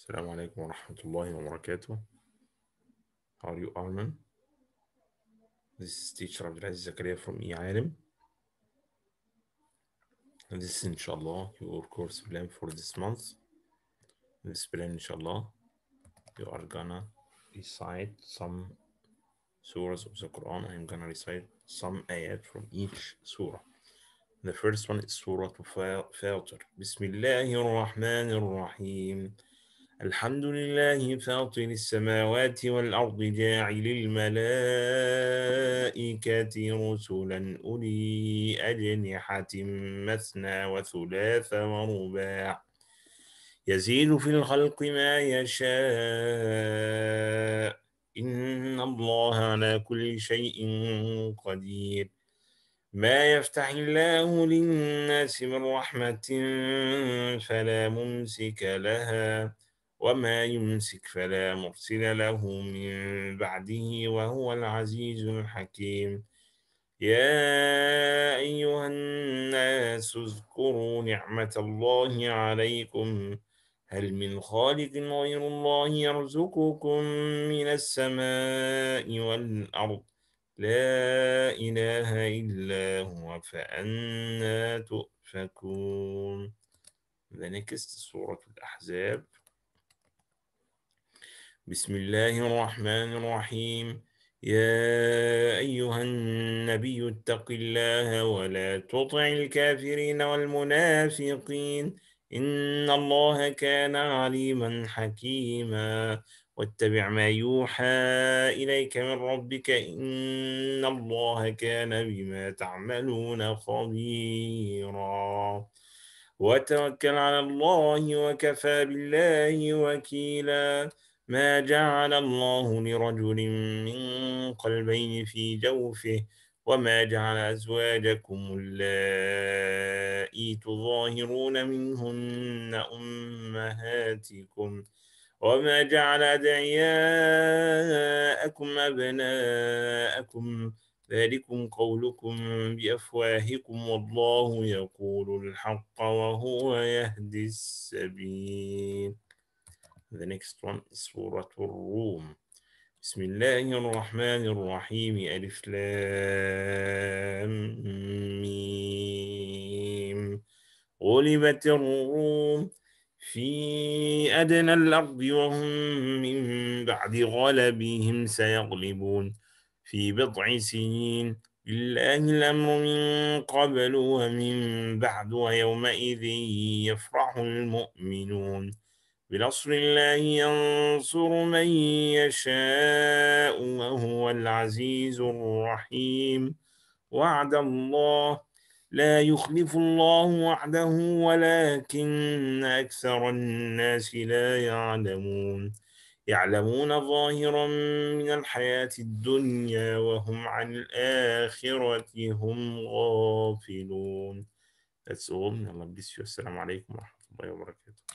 Assalamu alaikum wa rahmatullahi wa How are you, Arman? This is teacher Abdulaziz Zakaria from eIalim. And this is inshallah your course plan for this month. In this plan, inshallah, you are gonna recite some surahs of the Quran. I'm gonna recite some ayat from each surah. The first one is Surah Fatir. r-Rahim. الحمد لله فاطر السماوات والأرض جاعل الملائكة رسلا أولي أجنحة مثنى وثلاث ورباع يزيد في الخلق ما يشاء إن الله على كل شيء قدير ما يفتح الله للناس من رحمة فلا ممسك لها وما يمسك فلا مرسل له من بعده وهو العزيز الحكيم يا أيها الناس اذكروا نعمة الله عليكم هل من خالق غير الله يرزقكم من السماء والأرض لا إله إلا هو فأنا تؤفكون The نكست سورة الأحزاب بسم الله الرحمن الرحيم يا أيها النبي اتق الله ولا تطع الكافرين والمنافقين إن الله كان عليما حكيما واتبع ما يوحى إليك من ربك إن الله كان بما تعملون خبيرا وتوكل على الله وكفى بالله وكيلا ما جعل الله لرجل من قلبين في جوفه وما جعل أزواجكم اللائي تظاهرون منهن أمهاتكم وما جعل أدعياءكم أبناءكم ذلكم قولكم بأفواهكم والله يقول الحق وهو يهدي السبيل The next one is سورة الروم بسم الله الرحمن الرحيم ألف لام ميم غلبت الروم في أدنى الأرض وهم من بعد غلبهم سيغلبون في بضع سنين لله الأمر من قبل ومن بعد ويومئذ يفرح المؤمنون بنصر الله ينصر من يشاء وهو العزيز الرحيم وعد الله لا يخلف الله وعده ولكن أكثر الناس لا يعلمون يعلمون ظاهرا من الحياة الدنيا وهم عن الآخرة هم غافلون That's all. Allah bless you. Assalamu alaikum wa rahmatullahi wa barakatuh.